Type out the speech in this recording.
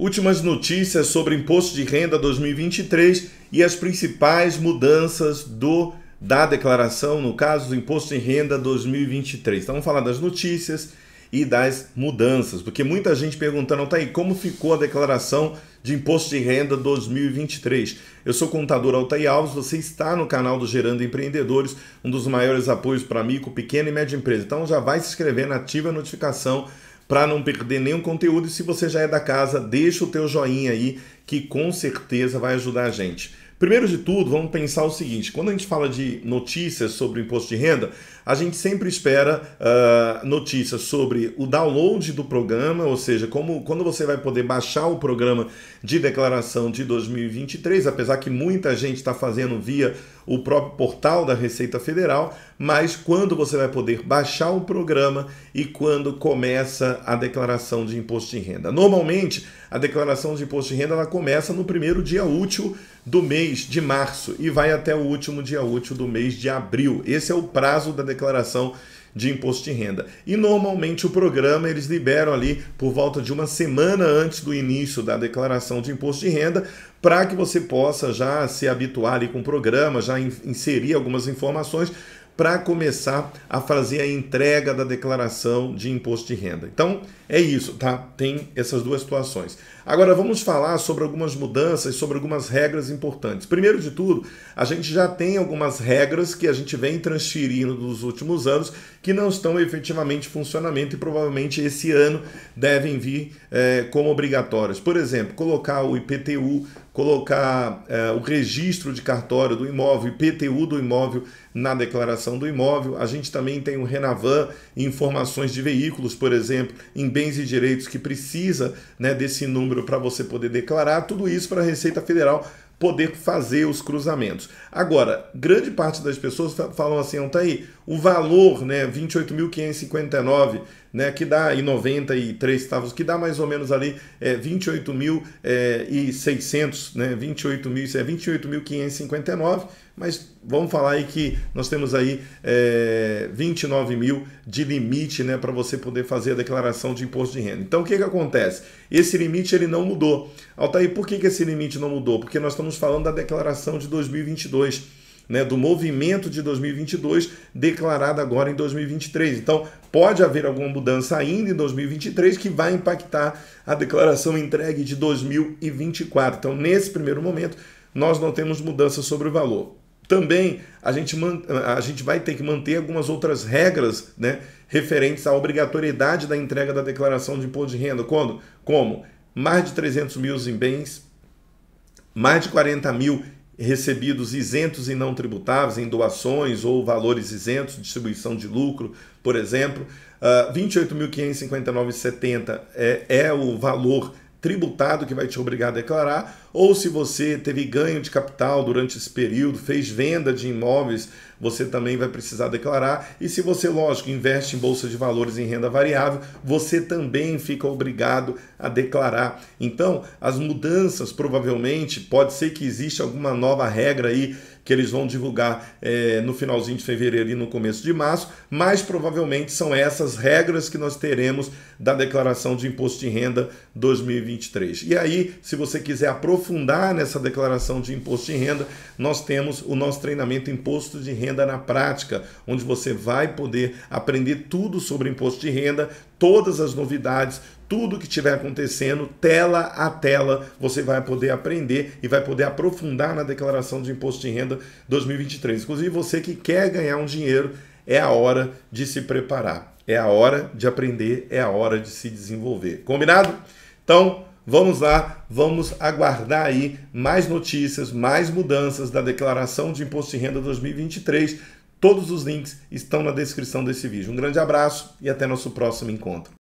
últimas notícias sobre imposto de renda 2023 e as principais mudanças do da declaração, no caso do imposto de renda 2023. Então, vamos falar das notícias e das mudanças, porque muita gente perguntando, tá aí, como ficou a declaração de imposto de renda 2023? Eu sou o contador Altair Alves, você está no canal do Gerando Empreendedores, um dos maiores apoios para micro, pequena e média empresa. Então já vai se inscrevendo, ativa a notificação para não perder nenhum conteúdo. E se você já é da casa, deixa o teu joinha aí, que com certeza vai ajudar a gente. Primeiro de tudo, vamos pensar o seguinte: quando a gente fala de notícias sobre o imposto de renda, a gente sempre espera uh, notícias sobre o download do programa, ou seja, como, quando você vai poder baixar o programa de declaração de 2023, apesar que muita gente está fazendo via o próprio portal da Receita Federal, mas quando você vai poder baixar o programa e quando começa a declaração de imposto de renda. Normalmente, a declaração de imposto de renda ela começa no primeiro dia útil do mês de março e vai até o último dia útil do mês de abril. Esse é o prazo da declaração declaração de imposto de renda. E normalmente o programa eles liberam ali por volta de uma semana antes do início da declaração de imposto de renda, para que você possa já se habituar ali com o programa, já inserir algumas informações para começar a fazer a entrega da declaração de imposto de renda. Então, é isso, tá? Tem essas duas situações. Agora vamos falar sobre algumas mudanças, sobre algumas regras importantes. Primeiro de tudo, a gente já tem algumas regras que a gente vem transferindo nos últimos anos que não estão efetivamente em funcionamento e provavelmente esse ano devem vir é, como obrigatórias. Por exemplo, colocar o IPTU colocar é, o registro de cartório do imóvel, IPTU do imóvel na declaração do imóvel. A gente também tem o Renavan, informações de veículos, por exemplo, em bens e direitos que precisa né, desse número para você poder declarar. Tudo isso para a Receita Federal poder fazer os cruzamentos. Agora, grande parte das pessoas falam assim, então tá aí, o valor, né, 28.559, né, que dá e 93 centavos, que dá mais ou menos ali é, 28.600, é, né, 28.559, mas vamos falar aí que nós temos aí é, 29 mil de limite né, para você poder fazer a declaração de imposto de renda. Então o que, que acontece? Esse limite ele não mudou. Altair, por que, que esse limite não mudou? Porque nós estamos falando da declaração de 2022. Né, do movimento de 2022 declarado agora em 2023. Então, pode haver alguma mudança ainda em 2023 que vai impactar a declaração entregue de 2024. Então, nesse primeiro momento, nós não temos mudança sobre o valor. Também a gente, a gente vai ter que manter algumas outras regras né, referentes à obrigatoriedade da entrega da declaração de imposto de renda. Quando? Como? Mais de 300 mil em bens, mais de 40 mil recebidos isentos e não tributáveis em doações ou valores isentos, distribuição de lucro, por exemplo. Uh, ah, 28.559,70 é, é o valor tributado que vai te obrigar a declarar ou se você teve ganho de capital durante esse período, fez venda de imóveis, você também vai precisar declarar. E se você, lógico, investe em bolsa de valores em renda variável, você também fica obrigado a declarar. Então, as mudanças provavelmente pode ser que exista alguma nova regra aí que eles vão divulgar é, no finalzinho de fevereiro e no começo de março, mas provavelmente são essas regras que nós teremos da declaração de imposto de renda 2023. E aí, se você quiser aprofundar, aprofundar nessa declaração de imposto de renda, nós temos o nosso treinamento Imposto de Renda na Prática, onde você vai poder aprender tudo sobre imposto de renda, todas as novidades, tudo que estiver acontecendo, tela a tela, você vai poder aprender e vai poder aprofundar na declaração de imposto de renda 2023. Inclusive, você que quer ganhar um dinheiro, é a hora de se preparar, é a hora de aprender, é a hora de se desenvolver. Combinado? Então, Vamos lá, vamos aguardar aí mais notícias, mais mudanças da declaração de imposto de renda 2023. Todos os links estão na descrição desse vídeo. Um grande abraço e até nosso próximo encontro.